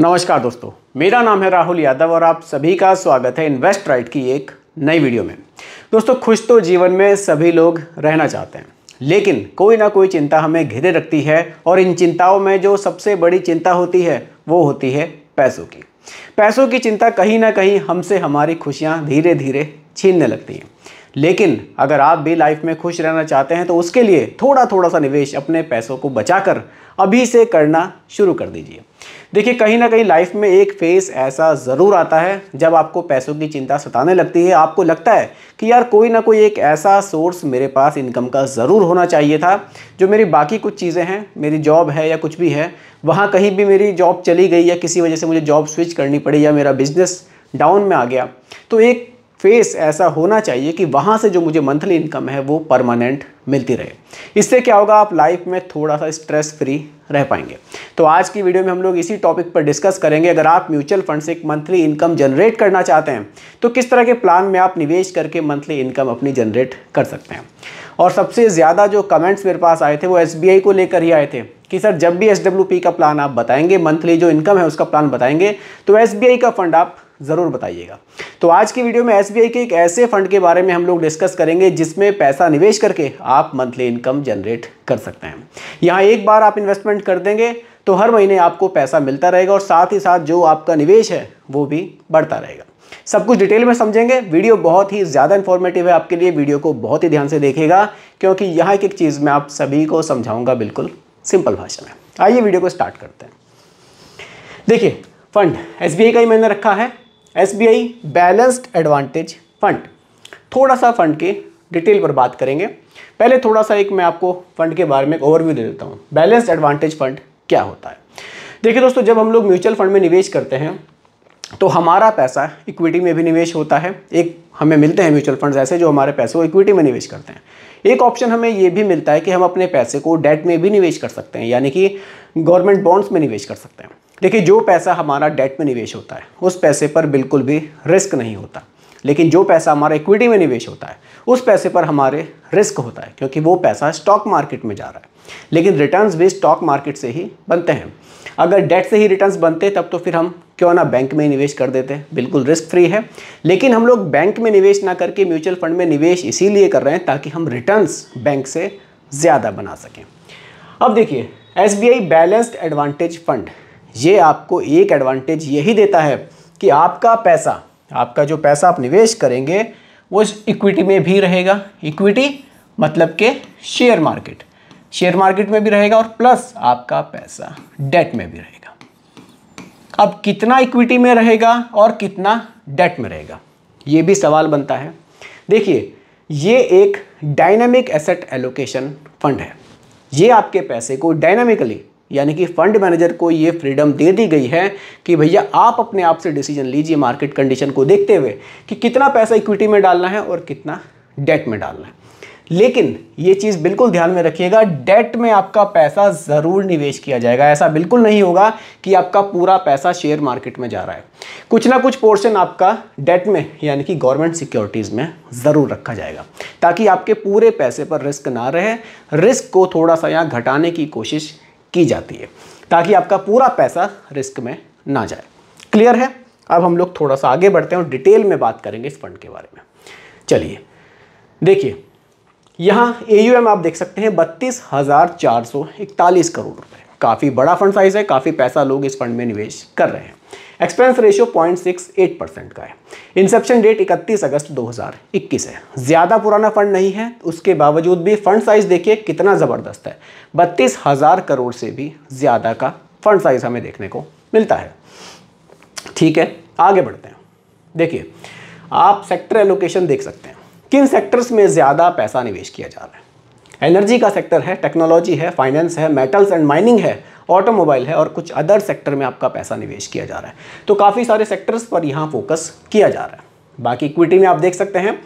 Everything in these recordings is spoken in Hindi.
नमस्कार दोस्तों मेरा नाम है राहुल यादव और आप सभी का स्वागत है इन्वेस्ट राइट की एक नई वीडियो में दोस्तों खुश तो जीवन में सभी लोग रहना चाहते हैं लेकिन कोई ना कोई चिंता हमें घिरे रखती है और इन चिंताओं में जो सबसे बड़ी चिंता होती है वो होती है पैसों की पैसों की चिंता कहीं ना कहीं हमसे हमारी खुशियाँ धीरे धीरे छीनने लगती हैं लेकिन अगर आप भी लाइफ में खुश रहना चाहते हैं तो उसके लिए थोड़ा थोड़ा सा निवेश अपने पैसों को बचाकर अभी से करना शुरू कर दीजिए देखिए कहीं ना कहीं लाइफ में एक फेस ऐसा ज़रूर आता है जब आपको पैसों की चिंता सताने लगती है आपको लगता है कि यार कोई ना कोई एक ऐसा सोर्स मेरे पास इनकम का ज़रूर होना चाहिए था जो मेरी बाकी कुछ चीज़ें हैं मेरी जॉब है या कुछ भी है वहाँ कहीं भी मेरी जॉब चली गई या किसी वजह से मुझे जॉब स्विच करनी पड़ी या मेरा बिज़नेस डाउन में आ गया तो एक फेस ऐसा होना चाहिए कि वहाँ से जो मुझे मंथली इनकम है वो परमानेंट मिलती रहे इससे क्या होगा आप लाइफ में थोड़ा सा स्ट्रेस फ्री रह पाएंगे तो आज की वीडियो में हम लोग इसी टॉपिक पर डिस्कस करेंगे अगर आप म्यूचुअल फंड से एक मंथली इनकम जनरेट करना चाहते हैं तो किस तरह के प्लान में आप निवेश करके मंथली इनकम अपनी जनरेट कर सकते हैं और सबसे ज़्यादा जो कमेंट्स मेरे पास आए थे वो एस को लेकर ही आए थे कि सर जब भी एस का प्लान आप बताएंगे मंथली जो इनकम है उसका प्लान बताएंगे तो एस का फंड आप ज़रूर बताइएगा तो आज की वीडियो में एस के एक ऐसे फंड के बारे में हम लोग डिस्कस करेंगे जिसमें पैसा निवेश करके आप मंथली इनकम जनरेट कर सकते हैं यहाँ एक बार आप इन्वेस्टमेंट कर देंगे तो हर महीने आपको पैसा मिलता रहेगा और साथ ही साथ जो आपका निवेश है वो भी बढ़ता रहेगा सब कुछ डिटेल में समझेंगे वीडियो बहुत ही ज़्यादा इन्फॉर्मेटिव है आपके लिए वीडियो को बहुत ही ध्यान से देखेगा क्योंकि यहाँ एक एक चीज़ में आप सभी को समझाऊंगा बिल्कुल सिंपल भाषा में आइए वीडियो को स्टार्ट करते हैं देखिए फंड एस का ही मैंने रखा है एस बैलेंस्ड एडवांटेज फंड थोड़ा सा फंड के डिटेल पर बात करेंगे पहले थोड़ा सा एक मैं आपको फंड के बारे में एक ओवरव्यू दे देता हूँ बैलेंस्ड एडवांटेज फंड क्या होता है देखिए दोस्तों जब हम लोग म्यूचुअल फंड में निवेश करते हैं तो हमारा पैसा इक्विटी में भी निवेश होता है एक हमें मिलते हैं म्यूचुअल फंड्स ऐसे जो हमारे पैसे को इक्विटी में निवेश करते हैं एक ऑप्शन हमें ये भी मिलता है कि हम अपने पैसे को डेट में भी निवेश कर सकते हैं यानी कि गवर्नमेंट बॉन्ड्स में निवेश कर सकते हैं देखिए जो पैसा हमारा डेट में निवेश होता है उस पैसे पर बिल्कुल भी रिस्क नहीं होता लेकिन जो पैसा हमारा इक्विटी में निवेश होता है उस पैसे पर हमारे रिस्क होता है क्योंकि वो पैसा स्टॉक मार्केट में जा रहा है लेकिन रिटर्न्स भी स्टॉक मार्केट से ही बनते हैं अगर डेट से ही रिटर्न्स बनते तब तो फिर हम क्यों ना बैंक में निवेश कर देते हैं बिल्कुल रिस्क फ्री है लेकिन हम लोग बैंक में निवेश ना करके म्यूचुअल फंड में निवेश इसीलिए कर रहे हैं ताकि हम रिटर्न्स बैंक से ज़्यादा बना सकें अब देखिए एस बैलेंस्ड एडवांटेज फंड ये आपको एक एडवांटेज यही देता है कि आपका पैसा आपका जो पैसा आप निवेश करेंगे वो इक्विटी में भी रहेगा इक्विटी मतलब के शेयर मार्केट शेयर मार्केट में भी रहेगा और प्लस आपका पैसा डेट में भी रहेगा अब कितना इक्विटी में रहेगा और कितना डेट में रहेगा ये भी सवाल बनता है देखिए ये एक डायनामिक एसेट एलोकेशन फंड है ये आपके पैसे को डायनामिकली यानी कि फंड मैनेजर को ये फ्रीडम दे दी गई है कि भैया आप अपने आप से डिसीजन लीजिए मार्केट कंडीशन को देखते हुए कि कितना पैसा इक्विटी में डालना है और कितना डेट में डालना है लेकिन ये चीज़ बिल्कुल ध्यान में रखिएगा डेट में आपका पैसा ज़रूर निवेश किया जाएगा ऐसा बिल्कुल नहीं होगा कि आपका पूरा पैसा शेयर मार्केट में जा रहा है कुछ ना कुछ पोर्शन आपका डेट में यानी कि गवर्नमेंट सिक्योरिटीज़ में ज़रूर रखा जाएगा ताकि आपके पूरे पैसे पर रिस्क ना रहे रिस्क को थोड़ा सा यहाँ घटाने की कोशिश की जाती है ताकि आपका पूरा पैसा रिस्क में ना जाए क्लियर है अब हम लोग थोड़ा सा आगे बढ़ते हैं और डिटेल में बात करेंगे इस फंड के बारे में चलिए देखिए यहाँ ए आप देख सकते हैं बत्तीस हज़ार चार सौ इकतालीस करोड़ रुपए काफ़ी बड़ा फंड साइज़ है काफ़ी पैसा लोग इस फंड में निवेश कर रहे हैं expense ratio point six eight percent का है इंसेप्शन डेट इकतीस अगस्त 2021 है ज़्यादा पुराना फंड नहीं है उसके बावजूद भी फंड साइज़ देखिए कितना ज़बरदस्त है बत्तीस हज़ार करोड़ से भी ज़्यादा का फंड साइज़ हमें देखने को मिलता है ठीक है आगे बढ़ते हैं देखिए आप सेक्टर एलोकेशन देख सकते हैं किन सेक्टर्स में ज़्यादा पैसा निवेश किया जा रहा है एनर्जी का सेक्टर है टेक्नोलॉजी है फाइनेंस है मेटल्स एंड माइनिंग है ऑटोमोबाइल है और कुछ अदर सेक्टर में आपका पैसा निवेश किया जा रहा है तो काफ़ी सारे सेक्टर्स पर यहाँ फोकस किया जा रहा है बाकी इक्विटी में आप देख सकते हैं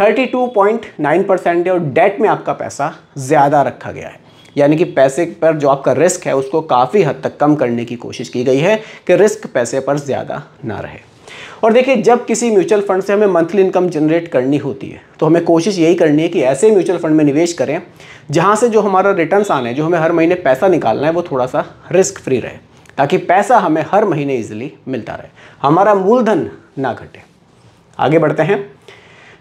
32.9 परसेंट है और डेट में आपका पैसा ज़्यादा रखा गया है यानी कि पैसे पर जो आपका रिस्क है उसको काफ़ी हद तक कम करने की कोशिश की गई है कि रिस्क पैसे पर ज़्यादा ना रहे और देखिए जब किसी म्यूचुअल फंड से हमें मंथली इनकम जनरेट करनी होती है तो हमें कोशिश यही करनी है कि ऐसे म्यूचुअल फंड में निवेश करें जहाँ से जो हमारा रिटर्न आने जो हमें हर महीने पैसा निकालना है वो थोड़ा सा रिस्क फ्री रहे ताकि पैसा हमें हर महीने ईजिली मिलता रहे हमारा मूलधन ना घटे आगे बढ़ते हैं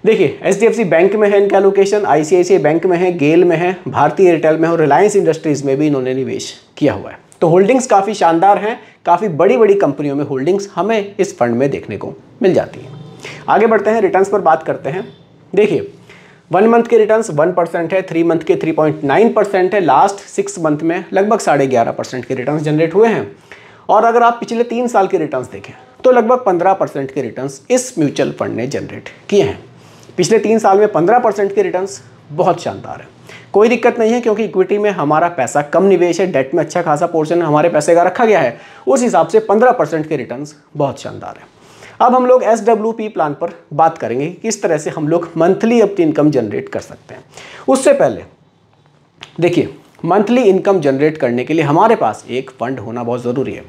देखिए एच बैंक में है इनका लोकेशन आई बैंक में है गेल में है भारतीय एयरटेल में है और रिलायंस इंडस्ट्रीज़ में भी इन्होंने निवेश किया हुआ है तो होल्डिंग्स काफ़ी शानदार हैं काफ़ी बड़ी बड़ी कंपनियों में होल्डिंग्स हमें इस फंड में देखने को मिल जाती है आगे बढ़ते हैं रिटर्न्स पर बात करते हैं देखिए वन मंथ के रिटर्न्स वन परसेंट है थ्री मंथ के थ्री पॉइंट नाइन परसेंट है लास्ट सिक्स मंथ में लगभग साढ़े ग्यारह परसेंट के रिटर्न्स जनरेट हुए हैं और अगर आप पिछले तीन साल के रिटर्न्स देखें तो लगभग पंद्रह परसेंट के रिटर्न्स इस म्यूचुअल फंड ने जनरेट किए हैं पिछले तीन साल में पंद्रह परसेंट के रिटर्न्स बहुत शानदार है कोई दिक्कत नहीं है क्योंकि इक्विटी में हमारा पैसा कम निवेश है डेट में अच्छा खासा पोर्शन हमारे पैसे का रखा गया है उस हिसाब से पंद्रह परसेंट के रिटर्न बहुत शानदार है अब हम लोग एस पी प्लान पर बात करेंगे किस तरह से हम लोग मंथली अपनी इनकम जनरेट कर सकते हैं उससे पहले देखिए मंथली इनकम जनरेट करने के लिए हमारे पास एक फंड होना बहुत ज़रूरी है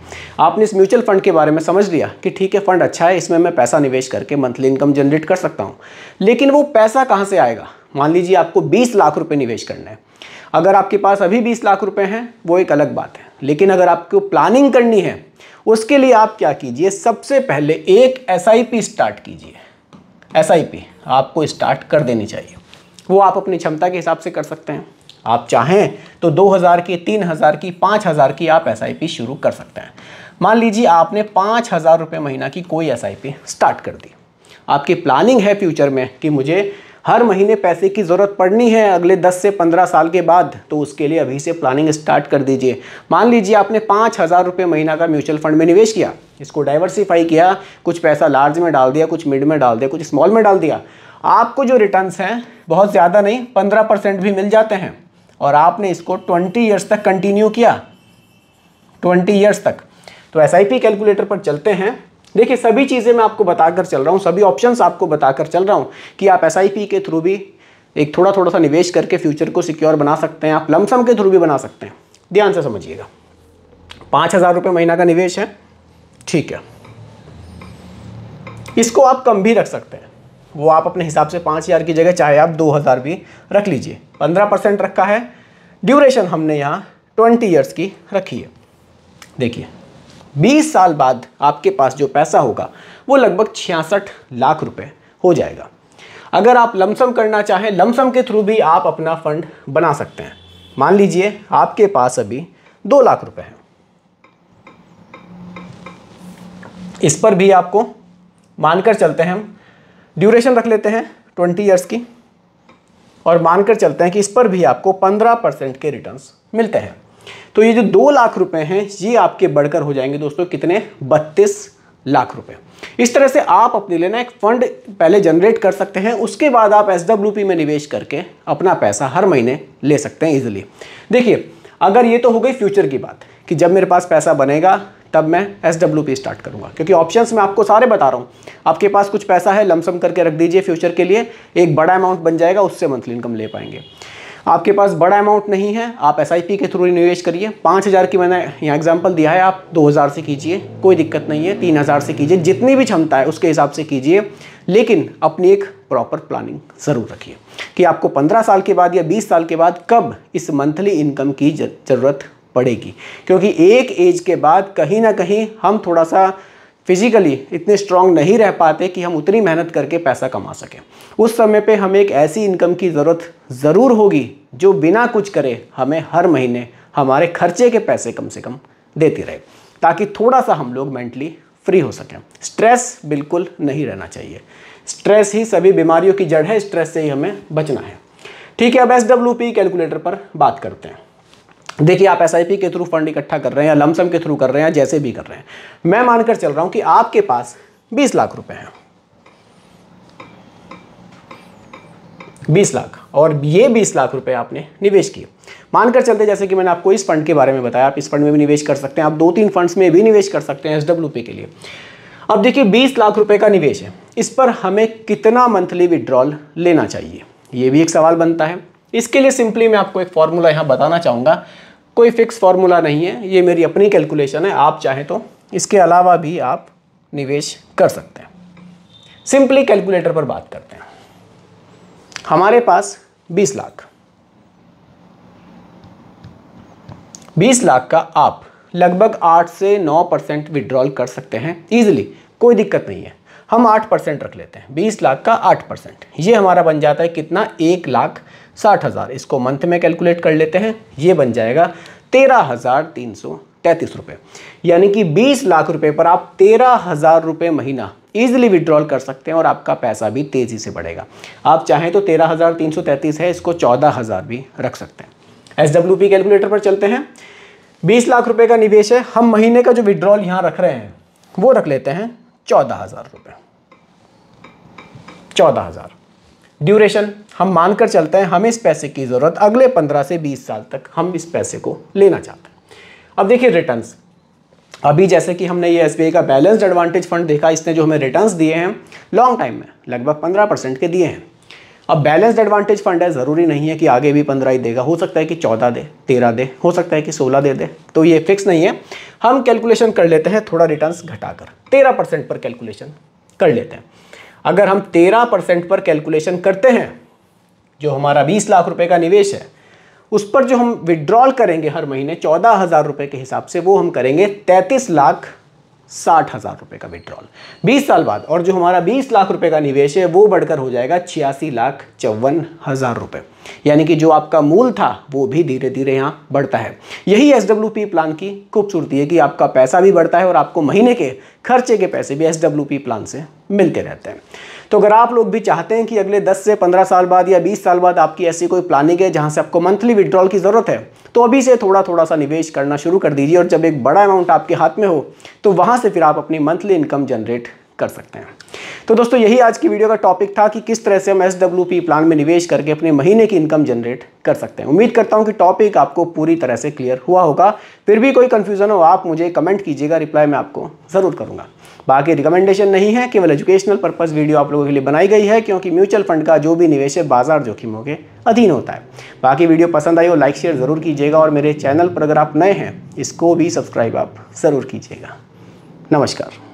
आपने इस म्यूचुअल फंड के बारे में समझ लिया कि ठीक है फंड अच्छा है इसमें मैं पैसा निवेश करके मंथली इनकम जनरेट कर सकता हूँ लेकिन वो पैसा कहाँ से आएगा मान लीजिए आपको बीस लाख रुपये निवेश करना है अगर आपके पास अभी बीस लाख रुपये हैं वो एक अलग बात है लेकिन अगर आपको प्लानिंग करनी है उसके लिए आप क्या कीजिए सबसे पहले एक एस स्टार्ट कीजिए एस आपको स्टार्ट कर देनी चाहिए वो आप अपनी क्षमता के हिसाब से कर सकते हैं आप चाहें तो 2000 की 3000 की 5000 की आप एस शुरू कर सकते हैं मान लीजिए आपने पाँच हज़ार महीना की कोई एस स्टार्ट कर दी आपकी प्लानिंग है फ्यूचर में कि मुझे हर महीने पैसे की ज़रूरत पड़नी है अगले 10 से 15 साल के बाद तो उसके लिए अभी से प्लानिंग स्टार्ट कर दीजिए मान लीजिए आपने पाँच हज़ार रुपये महीना का म्यूचुअल फंड में निवेश किया इसको डाइवर्सीफाई किया कुछ पैसा लार्ज में डाल दिया कुछ मिड में डाल दिया कुछ स्मॉल में डाल दिया आपको जो रिटर्न हैं बहुत ज़्यादा नहीं पंद्रह परसेंट भी मिल जाते हैं और आपने इसको ट्वेंटी ईयर्स तक कंटिन्यू किया ट्वेंटी ईयर्स तक तो एस कैलकुलेटर पर चलते हैं देखिए सभी चीज़ें मैं आपको बताकर चल रहा हूँ सभी ऑप्शंस आपको बताकर चल रहा हूँ कि आप एस के थ्रू भी एक थोड़ा थोड़ा सा निवेश करके फ्यूचर को सिक्योर बना सकते हैं आप लमसम के थ्रू भी बना सकते हैं ध्यान से समझिएगा पाँच हज़ार रुपये महीना का निवेश है ठीक है इसको आप कम भी रख सकते हैं वो आप अपने हिसाब से पाँच हज़ार की जगह चाहे आप दो हज़ार भी रख लीजिए पंद्रह परसेंट रखा है ड्यूरेशन हमने यहाँ ट्वेंटी ईयर्स की रखी है देखिए 20 साल बाद आपके पास जो पैसा होगा वो लगभग छियासठ लाख रुपए हो जाएगा अगर आप लमसम करना चाहें लमसम के थ्रू भी आप अपना फंड बना सकते हैं मान लीजिए आपके पास अभी दो लाख रुपए हैं इस पर भी आपको मानकर चलते हैं हम ड्यूरेशन रख लेते हैं ट्वेंटी ईयर्स की और मानकर चलते हैं कि इस पर भी आपको पंद्रह परसेंट के रिटर्न्स मिलते हैं तो ये जो दो लाख रुपए हैं ये आपके बढ़कर हो जाएंगे दोस्तों कितने बत्तीस लाख रुपए इस तरह से आप अपने लेना एक फंड पहले जनरेट कर सकते हैं उसके बाद आप एस में निवेश करके अपना पैसा हर महीने ले सकते हैं इजिली देखिए अगर ये तो हो गई फ्यूचर की बात कि जब मेरे पास पैसा बनेगा तब मैं एस स्टार्ट करूंगा क्योंकि ऑप्शंस मैं आपको सारे बता रहा हूं आपके पास कुछ पैसा है लमसम करके रख दीजिए फ्यूचर के लिए एक बड़ा अमाउंट बन जाएगा उससे मंथली इनकम ले पाएंगे आपके पास बड़ा अमाउंट नहीं है आप एस के थ्रू निवेश करिए पाँच हज़ार की मैंने यहाँ एग्जाम्पल दिया है आप दो हज़ार से कीजिए कोई दिक्कत नहीं है तीन हज़ार से कीजिए जितनी भी क्षमता है उसके हिसाब से कीजिए लेकिन अपनी एक प्रॉपर प्लानिंग ज़रूर रखिए कि आपको पंद्रह साल के बाद या बीस साल के बाद कब इस मंथली इनकम की ज़रूरत पड़ेगी क्योंकि एक एज के बाद कहीं ना कहीं हम थोड़ा सा फिजिकली इतने स्ट्रांग नहीं रह पाते कि हम उतनी मेहनत करके पैसा कमा सकें उस समय पे हमें एक ऐसी इनकम की ज़रूरत ज़रूर होगी जो बिना कुछ करे हमें हर महीने हमारे खर्चे के पैसे कम से कम देती रहे ताकि थोड़ा सा हम लोग मेंटली फ्री हो सकें स्ट्रेस बिल्कुल नहीं रहना चाहिए स्ट्रेस ही सभी बीमारियों की जड़ है स्ट्रेस से ही हमें बचना है ठीक है अब एस कैलकुलेटर पर बात करते हैं देखिए आप एस के थ्रू फंड इकट्ठा कर रहे हैं या लमसम के थ्रू कर रहे हैं जैसे भी कर रहे हैं मैं मानकर चल रहा हूं कि आपके पास बीस लाख रुपए हैं बीस लाख और ये बीस लाख रुपए आपने निवेश किए मानकर चलते जैसे कि मैंने आपको इस फंड के बारे में बताया आप इस फंड में भी निवेश कर सकते हैं आप दो तीन फंड में भी निवेश कर सकते हैं एस के लिए अब देखिए बीस लाख रुपए का निवेश है इस पर हमें कितना मंथली विड्रॉल लेना चाहिए ये भी एक सवाल बनता है इसके लिए सिंपली मैं आपको एक फॉर्मूला यहां बताना चाहूंगा कोई फिक्स फार्मूला नहीं है ये मेरी अपनी कैलकुलेशन है आप चाहें तो इसके अलावा भी आप निवेश कर सकते हैं सिंपली कैलकुलेटर पर बात करते हैं हमारे पास 20 लाख 20 लाख का आप लगभग 8 से 9 परसेंट विड्रॉल कर सकते हैं इजिली कोई दिक्कत नहीं है हम 8 परसेंट रख लेते हैं 20 लाख का 8 परसेंट ये हमारा बन जाता है कितना एक लाख साठ हज़ार इसको मंथ में कैलकुलेट कर लेते हैं ये बन जाएगा तेरह हज़ार तीन सौ तैंतीस रुपये यानी कि बीस लाख रुपए पर आप तेरह हज़ार रुपये महीना ईजिली विड्रॉल कर सकते हैं और आपका पैसा भी तेज़ी से बढ़ेगा आप चाहें तो तेरह हज़ार तीन सौ तैंतीस है इसको चौदह हज़ार भी रख सकते हैं एस डब्ल्यू पी कैलकुलेटर पर चलते हैं बीस लाख रुपये का निवेश है हम महीने का जो विड्रॉल यहाँ रख रहे हैं वो रख लेते हैं चौदह हज़ार रुपये चौदह हज़ार ड्यूरेशन हम मानकर चलते हैं हमें इस पैसे की ज़रूरत अगले पंद्रह से बीस साल तक हम इस पैसे को लेना चाहते हैं अब देखिए रिटर्न अभी जैसे कि हमने ये एस का बैलेंस्ड एडवांटेज फंड देखा इसने जो हमें रिटर्न्स दिए हैं लॉन्ग टाइम में लगभग पंद्रह परसेंट के दिए हैं अब बैलेंस्ड एडवांटेज फंड है ज़रूरी नहीं है कि आगे भी पंद्रह ही देगा हो सकता है कि चौदह दे तेरह दे हो सकता है कि सोलह दे दे तो ये फिक्स नहीं है हम कैलकुलेशन कर लेते हैं थोड़ा रिटर्न्स घटाकर तेरह परसेंट पर कैलकुलेशन कर लेते हैं अगर हम तेरह परसेंट पर कैलकुलेशन करते हैं जो हमारा बीस लाख रुपए का निवेश है उस पर जो हम विड्रॉल करेंगे हर महीने चौदह हज़ार रुपए के हिसाब से वो हम करेंगे तैतीस लाख साठ हज़ार रुपए का विड्रॉल बीस साल बाद और जो हमारा बीस लाख रुपए का निवेश है वो बढ़कर हो जाएगा छियासी लाख चौवन हज़ार रुपए यानी कि जो आपका मूल था वो भी धीरे धीरे यहां बढ़ता है यही एस डब्ल्यू पी प्लान की खूबसूरती है कि आपका पैसा भी बढ़ता है और आपको महीने के खर्चे के पैसे भी एस डब्ल्यू पी प्लान से मिलते रहते हैं तो अगर आप लोग भी चाहते हैं कि अगले 10 से 15 साल बाद या 20 साल बाद आपकी ऐसी कोई प्लानिंग है जहां से आपको मंथली विड्रॉल की ज़रूरत है तो अभी से थोड़ा थोड़ा सा निवेश करना शुरू कर दीजिए और जब एक बड़ा अमाउंट आपके हाथ में हो तो वहाँ से फिर आप अपनी मंथली इनकम जनरेट कर सकते हैं तो दोस्तों यही आज की वीडियो का टॉपिक था कि किस तरह से हम एस प्लान में निवेश करके अपने महीने की इनकम जनरेट कर सकते हैं उम्मीद करता हूं कि टॉपिक आपको पूरी तरह से क्लियर हुआ होगा फिर भी कोई कन्फ्यूज़न हो आप मुझे कमेंट कीजिएगा रिप्लाई मैं आपको ज़रूर करूँगा बाकी रिकमेंडेशन नहीं है केवल एजुकेशनल पर्पज़ वीडियो आप लोगों के लिए बनाई गई है क्योंकि म्यूचुअल फंड का जो भी निवेश है बाजार जोखिमों के अधीन होता है बाकी वीडियो पसंद आई हो लाइक शेयर ज़रूर कीजिएगा और मेरे चैनल पर अगर आप नए हैं इसको भी सब्सक्राइब आप ज़रूर कीजिएगा नमस्कार